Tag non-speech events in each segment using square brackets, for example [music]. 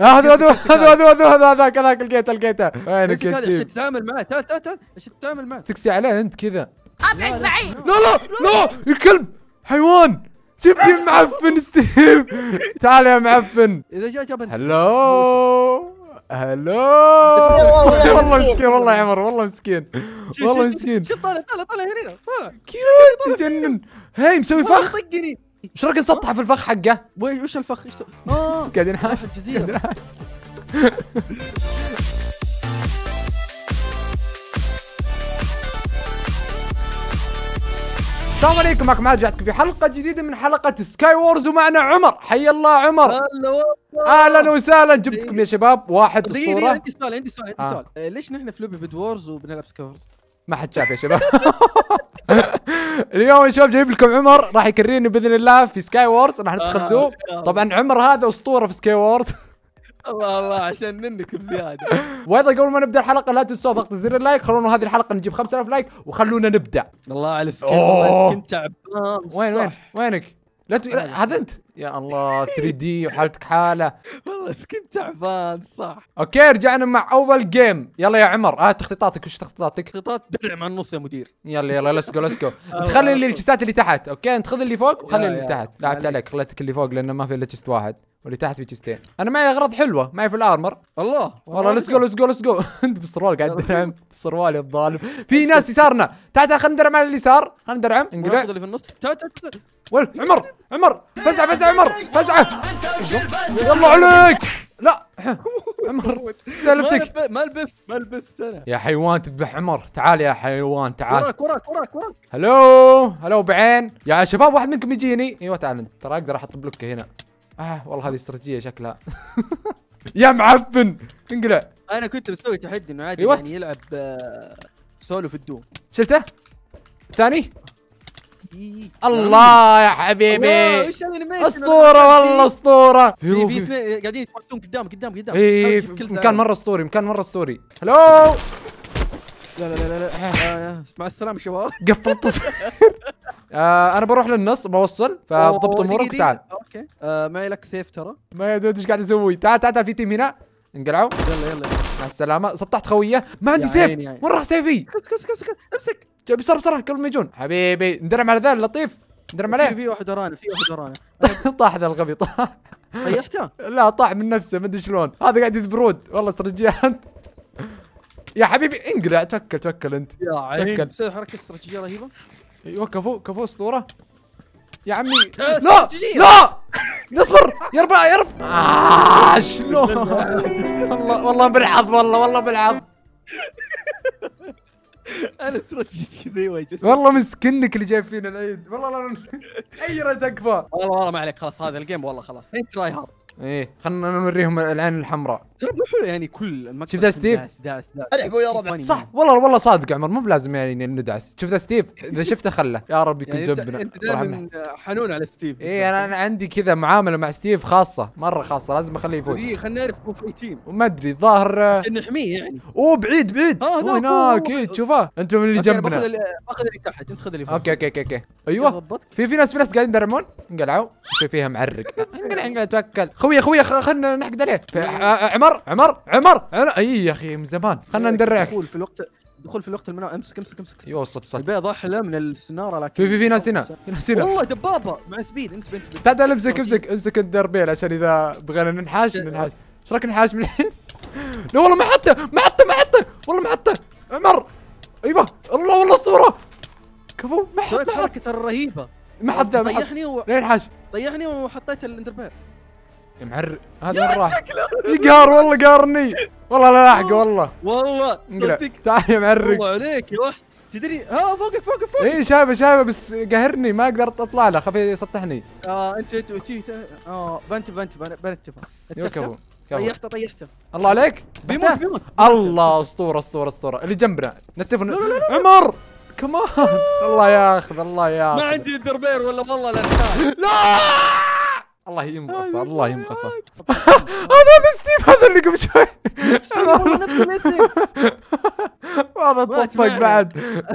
آه، هذا هذا هذا هذا هذا هذا هذا هذاك لقيته لقيته وينك يا ستيف؟ تتعامل معاه تعال تعال تعال ايش تتعامل معاه؟ تكسي عليه انت كذا ابعد معي لا لا لا الكلب حيوان شوف يا معفن ستيف [laughs] تعال يا معفن اذا جاء جاب هلو هلو والله [laughs] مسكين والله يا عمر والله مسكين والله مسكين شوف طالع طالع طالع هنا طالع كيوت تجنن طيب. هي مسوي فخ طقني ايش رايك نسطحه في الفخ حقه وش الفخ ايش آه. آه. قاعدين ينحاش؟ جزيره السلام عليكم معكم عاد جاتكم في حلقة جديدة من حلقة سكاي وورز ومعنا عمر حي الله عمر اهلا وسهلا جبتكم يا شباب واحد اسطورة عندي سؤال عندي سؤال عندي آه. سؤال ليش نحن في لوبي بيد وورز وبنلعب سكاي وورز؟ ما حد شاف يا شباب [laughs] [laughs] اليوم شباب جايب لكم عمر راح يكريني باذن الله في سكاي وورز راح ندخل دوب طبعا عمر هذا اسطوره في سكاي وورز الله الله عشان منك بزياده [laughs] وايضا قبل ما نبدا الحلقه لا تنسوا ضغط زر اللايك خلونا هذه الحلقه نجيب 5000 لايك وخلونا نبدا الله على السكين والله سكين تعبان وين وين وينك لا ت... هذا انت يا الله 3 دي وحالتك حاله والله سكت تعبان صح اوكي رجعنا مع اول جيم يلا يا عمر هات آه تخطيطاتك وش تخطيطاتك؟ تخطيطات درع مع النص يا مدير يلا يلا ليتس جو ليتس جو انت خلي اللي تحت اوكي انت خذ اللي فوق وخلي اللي تحت لعبت عليك خليتك اللي فوق لانه ما في الا واحد واللي تحت في جستين انا معي اغراض حلوه معي في الارمر الله والله ليتس جو ليتس جو ليتس جو انت في السروال قاعد تدرعم [laughs] السروال يا الظالم في ناس يسارنا تعال تعال خلينا ندرعم على اليسار خلينا ندرعم انقلع اللي في النص تعال عمر عمر فزعه فزعه عمر فزعه الله عليك لا [laughs] عمر سالفتك ما البس ما البس انا يا حيوان تذبح عمر تعال يا حيوان تعال وراك وراك وراك وراك هلو هلو بعين يا شباب واحد منكم يجيني ايوه تعال انت ترى اقدر احط بلوك هنا اه والله هذه استراتيجيه شكلها [laughs] يا معفن انقلع انا كنت مسوي تحدي انه عادي أيوة. يعني يلعب آه، سولو في الدوم شلته؟ ثاني؟ إيه. الله يا حبيبي اسطوره والله اسطوره قاعدين يتفرجون قدام قدام قدام اي مكان مره اسطوري مكان مره اسطوري هلو لا لا لا لا آه. آه، مع السلامه شباب [laughs] قفل التصوير [laughs] آه انا بروح للنص بوصل فضبط امورك تعال اوكي آه معي لك سيف ترى ما ادري ايش قاعد اسوي تعال تعال تعال في تيم هنا انقلعوا يلا يلا مع السلامه سطحت خويه ما عندي سيف وين راح سيفي كس كس كس امسك بسرعه بسرعه قبل ما يجون حبيبي ندرم على ذا اللطيف ندرم عليه في واحد ورانا في واحد ورانا [laughs] طاح ذا الغبي طاح طيحته لا طاح من نفسه ما ادري شلون هذا قاعد يذبرود والله استرجعت يا حبيبي انقلع توكل توكل انت يا عيني تسوي حركه استراتيجيه رهيبه ايوه كفو كفو اسطوره يا عمي [laughs] لا لا اصبر يا رب يا رب شنو آه، شلون [laughs] والله والله بالحظ والله والله بالحظ [laughs] انا استراتيجيتي زي وجهي والله مسكنك اللي جايب فينا العيد والله اي تكفى والله والله ما عليك خلاص هذا الجيم والله خلاص انت تراي هارد ايه خلنا نوريهم العين الحمراء ترى مو حلو يعني كل المقطع شفت ستيف؟ داس داس العبوا يا ربع صح والله والله صادق عمر مو بلازم يعني ندعس شفت ستيف اذا شفته خله يا رب يكون يعني جنبنا انت دائما حنون على ستيف ايه انا انا عندي كذا معامله مع ستيف خاصه مره خاصه لازم اخليه يفوز اي خلينا نعرف مو فايتين ما ادري الظاهر نحميه يعني اوه بعيد بعيد اه هناك اكيد تشوفه انتم اللي جنبنا باخذ اللي تحت انت خذ اللي فوق اوكي اوكي اوكي ايوه في في ناس في ناس قاعدين يدرمون انقلعوا في فيها معرق انقلع انقلع توكل خويا خويا خلنا نحقد عليه عمر عمر عمر اي يا اخي من زمان خلنا إيه، ندرعك دخول في الوقت دخول في الوقت المنام امسك امسك امسك صد صد البيض احلى من السناره لكن في في في ناس هنا ناس هنا والله دبابه مع سبيد انت بنت تعال امسك امسك امسك الدربيل عشان اذا بغينا ننحاش ننحاش ايش رايك ننحاش من الحين؟ [laughs] لا والله محطه محطه محطه والله محطه عمر ايوه الله والله اسطوره كفو محطه حركته الرهيبه ما محطه ما حد طيحني طيحني وحطيت الاندربير يا معرق هذا وين راح؟ يقهر إيه، والله قهرني والله لا لاحقه والله والله صدق تعال يا معرق والله عليك يا وحش تدري ها فوقك فوقك فوقك اي شايفه شايفه بس قهرني ما اقدر اطلع له خاف يسطحني اه انت انت اه بنت بنت بنت يركبوا طيحته طيحته الله عليك بيموت بيموت الله اسطوره اسطوره اسطوره اللي جنبنا نتف عمر كمان [laughs] الله ياخذ الله ياخذ ما عندي الدربير ولا والله لا لا الله يمقص أيوة. الله يمقص [laughs] هذا هذا ستيف هذا اللي قبل شوي هذا تصفق بعد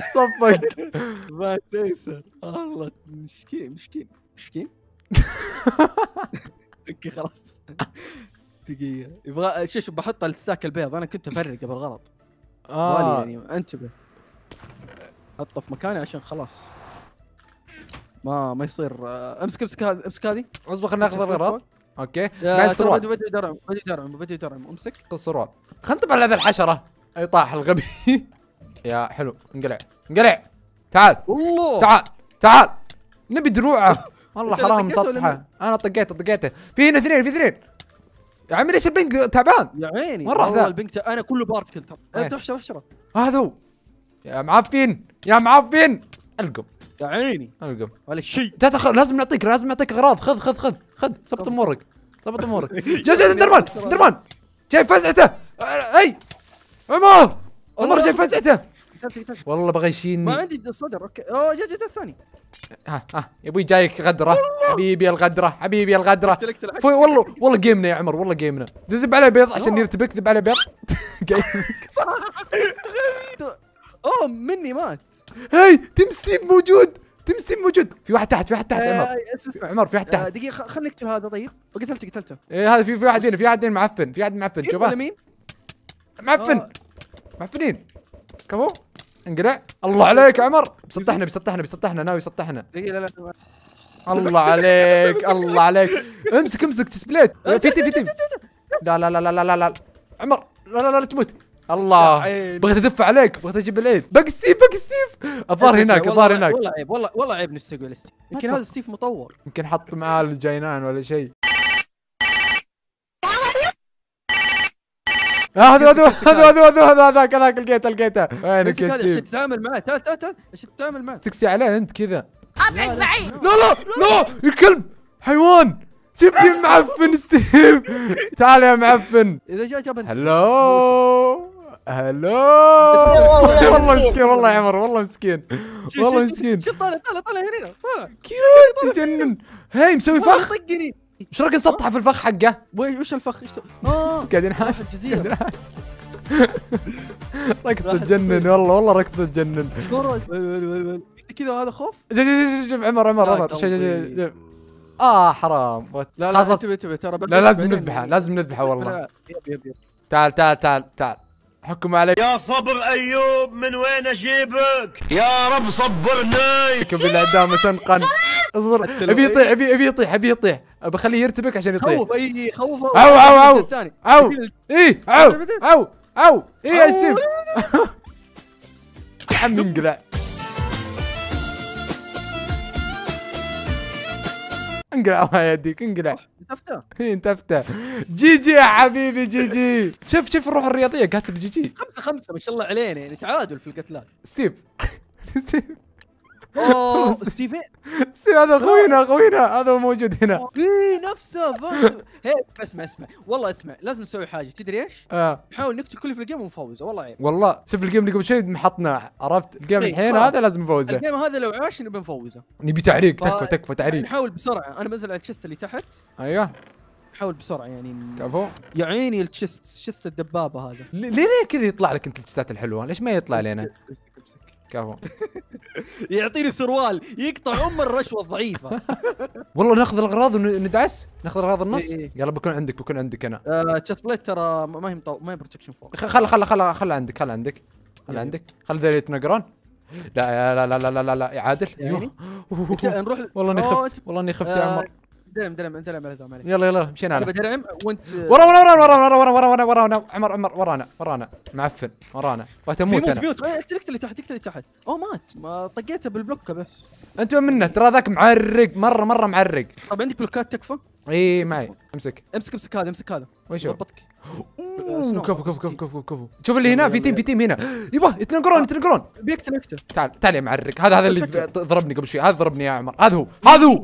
تصفق [laughs] ما تيسر والله مشكين مشكين مشكين [laughs] اوكي خلاص دقيقه يبغى شوف بحط الستاك البيض انا كنت افرق بالغلط اه يعني انتبه حطه في مكاني عشان خلاص ما ما يصير آه، امسك امسك هذه امسك هذه اصبر خلينا ناخذ الاغراض اوكي معي آه، سروال بدي درعم بدي درعم بدي درعم امسك خذ سروال خلينا على لهذا الحشره اي طاح الغبي [laughs] يا حلو انقلع انقلع تعال الله تعال تعال نبي دروعه [laughs] والله حرام مسطحه انا طقيته طقيته في هنا اثنين في اثنين يا عمي ليش البنك تعبان يا عيني مرة راح ذا البنك انا كله بارتكل ترى احشر إيه. احشره هذا هو يا معفن يا معفن القم يا عيني القم ولا شيء تخ... لازم نعطيك لازم نعطيك اغراض خذ خذ خذ خذ ثبت امورك ثبت امورك [laughs] جاي جاي درمان درمان جاي فزعته اي عمر عمر جاي فزعته والله بغى يشيلني ما عندي صدر اوكي اوه جاي جاي الثاني ها ها يا ابوي جايك غدره حبيبي الغدره حبيبي الغدره فوي والله والله جيمنا يا عمر والله جيمنا ذب عليه بيض عشان يرتبك ذب عليه بيض [laughs] [laughs] اوه مني مات هاي تيم ستيف موجود تيم ستيف موجود في واحد تحت في واحد تحت آه، عمر آه، اسمع عمر في واحد تحت آه، دقيقه خليك اكتب هذا طيب قتلته قتلته ايه هذا في في واحد هنا في واحد هنا معفن في واحد معفن شوف مين معفن معفنين كفو انقلع الله عليك عمر بيسطحنا بيسطحنا بيسطحنا ناوي يسطحنا دقيقه لا لا الله عليك الله عليك امسك امسك تسبليت في تيم في تيم لا لا لا لا لا لا عمر لا لا لا تموت الله بغيت ادف عليك بغيت اجيب العيد باقي ستيف باقي ستيف الظاهر هناك الظاهر هناك والله عيب والله والله عيب نستقبل ستيف يمكن هذا ستيف مطور يمكن حط معاه الجاينان ولا شيء آه، هذا هذا هذا هذا هذا هذاك هذاك لقيته لقيته وينك يا ستيف؟ ايش تتعامل معاه؟ تعال تعال تعال ايش تتعامل معاه؟ تكسي عليه انت كذا ابعد معي لا لا لا الكلب حيوان شوف يا معفن ستيف تعال يا معفن اذا جاء جاب هلو هلو [laughs] والله مسكين والله يا عمر والله مسكين والله مسكين شوف طالع طالع طالع هنا طالع كيوت تجنن هي مسوي فخ طقني ايش رايك نسطح في الفخ حقه؟ وش الفخ؟ ايش [laughs] اه قاعد ينحاش [laughs] ركض تجنن والله والله ركض تجنن كذا هذا خوف شوف عمر عمر عمر شوف اه حرام لا لا تبي تبي ترى لا لازم نذبحه لازم نذبحه والله تعال تعال تعال تعال حكم علي يا صبر ايوب من وين اجيبك يا رب صبرني كيف الاعدام عشان اصبر ابي يطيح ابي ابي يطيح ابي يطيح بخليه يرتبك عشان يطيح خوف اي خوف او او او او اي او او إيه او اي يا ستيف عم انقلع انقلع يا يهديك انقلع انتفته إيه، انتفته جي جي يا حبيبي جي جي شوف شوف الروح الرياضيه كاتب جي جي خمسه خمسه ما شاء الله علينا يعني تعادل في القتلات ستيف [laughs] ستيف اوه ستيفن ستيفن هذا اخوينا اخوينا هذا موجود هنا اي نفسه اسمع اسمع والله اسمع لازم نسوي حاجه تدري ايش؟ آه. نحاول نكتب كل في الجيم ونفوزه والله عيب والله شوف الجيم اللي قبل شوي محطنا عرفت الجيم إيه، الحين هذا لازم نفوزه الجيم هذا لو عاش نبي نفوزه نبي تعريق تكفى تكفى تعريق نحاول بسرعه انا بنزل على الشست اللي تحت ايوه حاول بسرعه يعني كفو يا عيني التشست شست الدبابه هذا ليه ليه كذا يطلع لك انت التشستات الحلوه ليش ما يطلع لنا كفو [laughs] يعطيني سروال يقطع ام الرشوه الضعيفه [laughs] والله ناخذ الاغراض وندعس ناخذ الاغراض النص إيه، إيه. يلا بكون عندك بكون عندك انا تشيست آه، بليت ترى ما هي ما هي بروتكشن فوق خل خل خل خل عندك خل عندك خل عندك خل ذي يتنقرون لا لا لا لا لا لا عادل يعني؟ إيه، نروح والله اني خفت والله اني خفت يا آه، عمر دلم دلم دلم على دوام يلا يلا مشينا على بدرعم وانت ورا ورا ورا ورا ورا ورا ورا ورا ورا ورا عمر عمر ورانا ورانا معفن ورانا راح تموت انا بيوت اقتل اقتل اللي تحت اقتل اللي تحت او مات ما طقيته بالبلوكه بس انت منه ترى ذاك معرق مره مره معرق طيب عندك بلوكات تكفى؟ اي معي امسك امسك امسك هذا امسك هذا وش ضبطك كفو كفو كفو كفو كفو شوف اللي هنا في تيم في تيم هنا يبا يتنقرون يتنقرون بيقتل بيقتل تعال تعال يا معرق هذا هذا اللي ضربني قبل شوي هذا ضربني يا عمر هذا هو هذا هو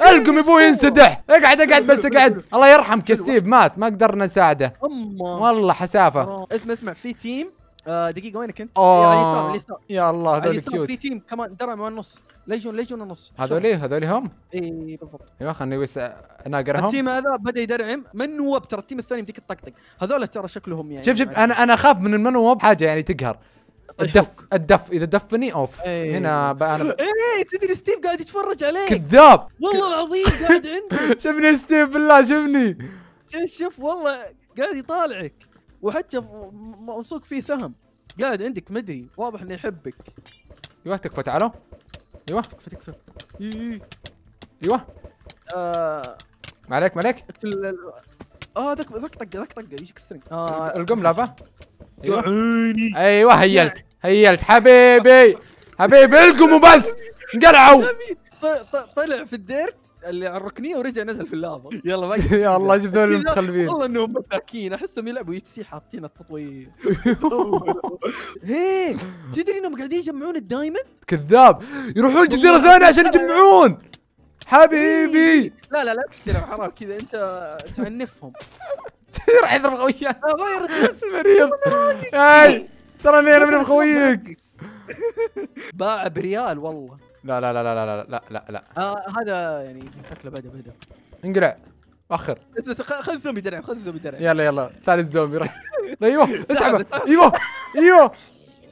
القم ابوي انسدح اقعد اقعد بس اقعد الله يرحمك يا ستيف مات ما قدرنا نساعده والله حسافه اسمع اسمع في تيم آه، دقيقه وينك انت؟ اوه اليسار يا الله هذول كيوت في تيم كمان درع من النص ليجون ليجون النص هذول هذول هم؟ اي بالضبط ايوه خلني بس اناقرهم التيم هذا بدا يدرعم منوب ترى التيم الثاني بديك الطقطق هذول ترى شكلهم يعني شوف شوف يعني انا انا اخاف من المنوب حاجه يعني تقهر الدف الدف اذا دفني اوف أيه. هنا بقى انا ايه, إيه، تدري ستيف قاعد يتفرج عليك كذاب والله العظيم قاعد عندي [laughs] شفني ستيف بالله شفني شوف والله قاعد يطالعك وحتى موثوق فيه سهم قاعد عندك مدري واضح انه يحبك ايوه تكفى تعالوا ايوه تكفى تكفى ايوه ما عليك ما عليك اه ذاك ذاك طقه ذاك طقه يجيك سترنج اه القم لافا ايوه عيني ايوه هيلت يعني. هيلت حبيبي حبيبي القموا بس انقلعوا طلع في الديرت اللي على الركنيه ورجع نزل في اللافا يلا باقي [laughs] يا الله شوف ذول المتخلفين والله انهم مساكين احسهم يلعبوا اتش سي حاطين التطوير [laughs] هي تدري انهم قاعدين يجمعون الدايموند كذاب يروحون جزيره ثانيه عشان يجمعون إيه. حبيبي لا لا لا تحترم حرام كذا انت تعنفهم [laughs] راح يضرب خويك مريض هاي تراني انا من خويك [laughs] باع بريال والله لا لا لا لا لا لا لا لا آه، هذا يعني شكله بدا بدا انقلع اخر بس خذ الزومبي درع خذ الزومبي درع يلا يلا تعال الزومبي راح [laughs] ايوه اسحبه ايوه ايوه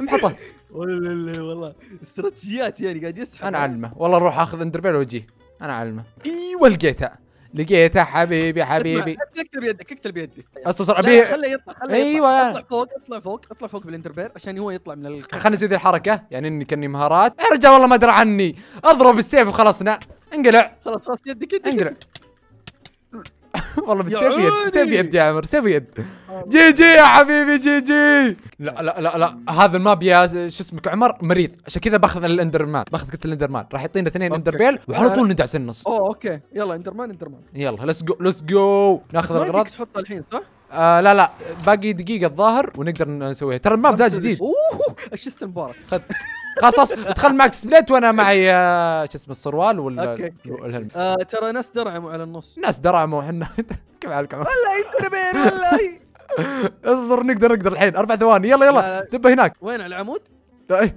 انحطه والله والله استراتيجيات يعني قاعد يسحب انا اعلمه والله اروح اخذ اندربيل واجيه انا اعلمه ايوه لقيتها لقيته حبيبي حبيبي اكتب يدك اكتب يدك اصبر بسرعه خليه يطلع خليه ايوه اطلع فوق اطلع فوق اطلع فوق بالانتربير عشان هو يطلع من ال خلنا نسوي ذي الحركه يعني اني كاني مهارات ارجع والله ما ادري عني اضرب السيف وخلصنا انقلع خلاص خلاص يدك يدك انقلع [laughs] والله بالسيف يد سيف يد يا عمر سيف يد جي جي يا حبيبي جي جي لا لا لا لا هذا الماب يا شو اسمك عمر مريض عشان كذا باخذ الاندرمان باخذ الاندر الاندرمان راح يعطينا اثنين اندر بيل وعلى طول آه. ندعس النص اوه اوكي يلا اندرمان اندرمان يلا ليتس جو ليتس جو ناخذ الاغراض تحطها الحين صح؟ آه لا لا باقي دقيقه الظاهر ونقدر نسويها ترى الماب ذا جديد اوه الشست مبارك خذ خلاص ادخل معك سبليت وانا معي آه، شو اسمه السروال ولا آه ترى ناس درعموا على النص ناس درعموا احنا [laughs] كيف حالك عمر والله انت والله اصبر نقدر نقدر الحين اربع ثواني يلا يلا دب هناك وين على العمود؟ لا اي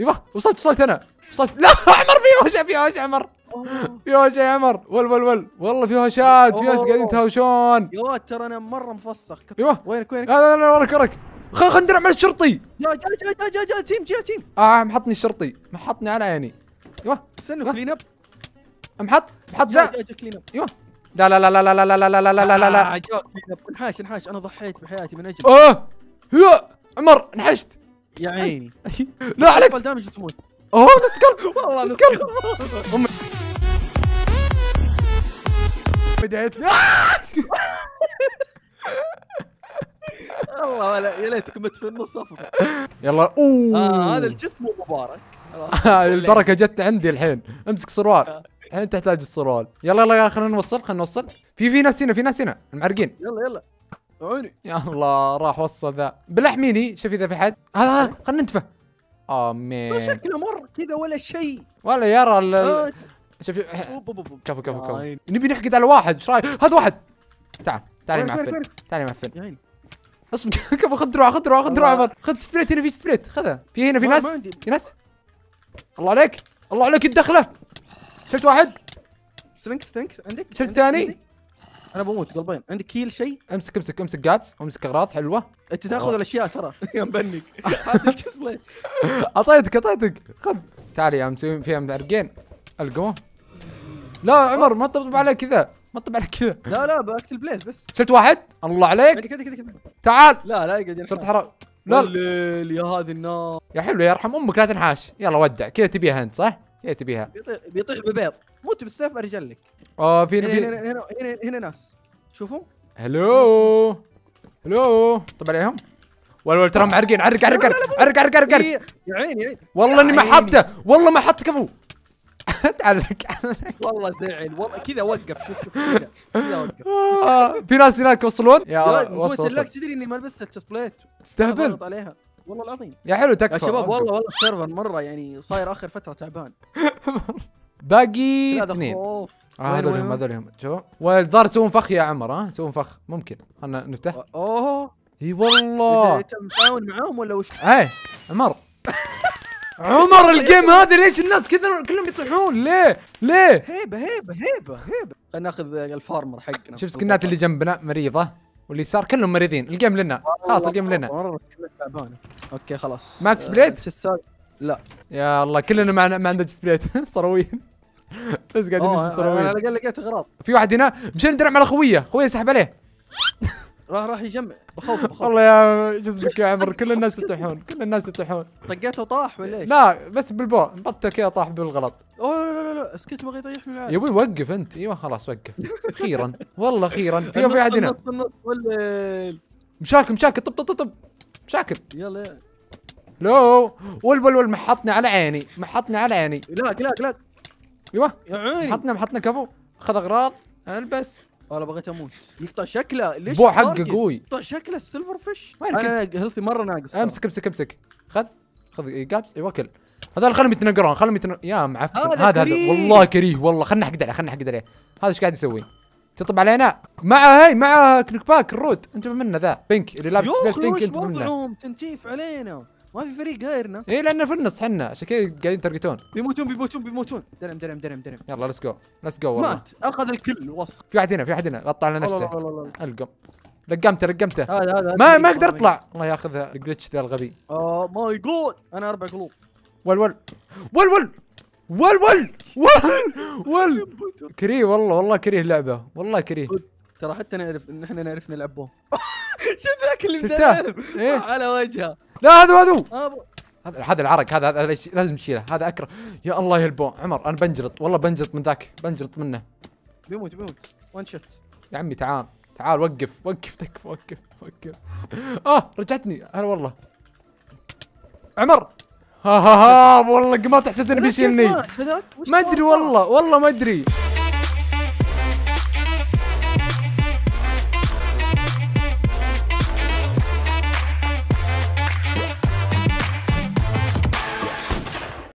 ايوه وصلت وصلت انا وصلت لا [laughs] احمر في هوشه في هوشه عمر في يا عمر ول ول ول والله في هوشات في ناس قاعدين يتهاوشون يا ولد ترى انا مره مفسخ ايوه وينك وينك لا لا لا وراك وراك خل خل ندرع على الشرطي جا جا جا جا جا جا تيم جا تيم اه محطني الشرطي محطني على عيني ايوه استنى إيوه. كلين اب محط محط لا ايوه لا لا لا لا لا لا لا لا لا لا لا لا لا انحاش انحاش انا ضحيت بحياتي من اجل اه يا عمر انحشت يا عيني لا عليك دامج تموت اوه نسكر والله نسكر امي بدعت والله ولا يا ليتك مت في النص افضل يلا اوه هذا الجسم مبارك البركه جت عندي الحين امسك سروال الحين تحتاج الصرال يلا يلا خلينا نوصل خلينا نوصل في في ناس هنا في ناس هنا المعرقين يلا يلا عوني يا الله راح وصل ذا بلحميني شوف اذا في حد هذا آه خلينا ننتفه امين شكله مر كذا ولا شيء ولا يرى ال آه. شوف كفو كفو كفو نبي نحقد على واحد ايش رايك هذا واحد تعال تعال معفن تعال معفن اصبر [laughs] كفو خذ دروع خذ دروع خذ دروع خذ سبريت هنا في سبريت خذها في هنا في ناس في ناس الله عليك الله عليك الدخله شلت واحد سترينك سترينك عندك شلت ثاني انا بموت قلبين عندك كيل شيء امسك امسك امسك جابس وامسك اغراض حلوه انت تاخذ آه. الاشياء ترى [laughs] يا مبنك [laughs] [laughs] اعطيتك اعطيتك خذ تعال يا مسوي فيها عرقين القوه لا عمر ما تطبطب علي كذا ما تطبطب علي كذا لا لا باكت بليز بس شلت واحد الله عليك كذا كذا كذا تعال لا لا اقعد شرط حرام لا يا هذه النار يا حلو يا ارحم امك لا تنحاش يلا ودع كذا تبيها انت صح؟ ايه تبيها بيطيح ببيض موت بالسيف ارجل لك اه في هنا هنا هنا, هنا, هنا ناس شوفوا هلو هلو طب عليهم ولا ولا ترى معرقين عرق عرق عرق عرق عرق عرق يا عيني والله اني ما حطه والله ما حط كفو [laughs] تعلق والله زعل والله كذا وقف شوف شوف كذا كذا وقف آه، في ناس هناك يوصلون يا وصل لك تدري اني ما لبست بليت تستهبل عليها والله العظيم يا حلو تكفى يا شباب والله والله السيرفر مره يعني صاير اخر فتره تعبان [laughs] باقي اثنين اه هذول هم هذول هم شوف والظاهر يسوون فخ يا عمر ها يسوون فخ ممكن خلنا نفتح اوه اي والله تتعاون معاهم ولا وش؟ ايه عمر عمر الجيم هذا ليش الناس كذا كلهم يطيحون ليه؟ ليه؟ هيبه هيبه هيبه هيبه خلينا ناخذ الفارمر حقنا شوف سكنات اللي جنبنا مريضه واللي صار كلهم مريضين الجيم لنا خلاص الجيم لنا اوكي خلاص ماكس سبليت؟ لا يا الله كلنا ما ما عندنا سبليت [laughs] صرويين بس قاعدين نجلس صرويين انا لقيت اغراض في واحد هنا مشان ندرع على خويه خويه سحب عليه راح راح يجمع بخوف بخوف والله يا جزبك يا عمر كل الناس يطيحون كل الناس يطيحون طقيته وطاح ولا ايش؟ لا بس بالبو مبطل كذا طاح بالغلط اوه لا لا لا اسكت بغى يطيحني العالم يا ابوي وقف انت ايوه خلاص وقف اخيرا والله اخيرا في يوم في احد هنا مشاكل مشاكل طب طب طب مشاكل يلا ول لو ول محطني على عيني محطني على عيني لاك لاك لاك ايوه يا عيني محطنا محطنا كفو خذ اغراض البس انا بغيت اموت يقطع شكله ليش بو حقه قوي يقطع شكله السيلفر فيش وين انا هيلثي مره ناقص امسك امسك امسك خذ خذ جابس إيه، ايوه كل هذول خلهم يتنقرون خلهم يتنقرون يا معفن هذا هذا والله كريه والله خلنا نحقد عليه خلنا نحقد عليه هذا ايش قاعد يسوي؟ تطب علينا مع هي مع كنيك باك الرود انت منه ذا بينك اللي لابس بينك انت وضعهم تنتيف علينا ما في فريق غيرنا ايه لانه في النص حنا عشان كذا قاعدين ترقتون بيموتون بيموتون بيموتون درم درم درم درم يلا ليتس جو ليتس جو والله مات اخذ الكل وصل في واحد هنا في واحد هنا غطى على نفسه القم لقمته لقمته هذا هذا ما ما اقدر اطلع الله ياخذها الجلتش ذا الغبي اه ماي جود انا اربع قلوب ول ول ول ول ول ول ول ول كريه والله والله كريه اللعبه والله كريه ترى حتى نعرف ان احنا نعرف نلعب [laughs] شوف ذاك اللي مدرب إيه؟ على وجهه لا هذا هذا هذا هذا العرق هذا هذا لازم تشيله هذا اكره يا الله يلبون عمر انا بنجلط والله بنجلط من ذاك بنجلط منه بيموت بيموت وان شوت يا عمي تعال تعال وقف وقف تكفى وقف وقف اه رجعتني هلا والله عمر ها ها ها والله ما تحسبت انه بيشيلني ما ادري والله والله ما ادري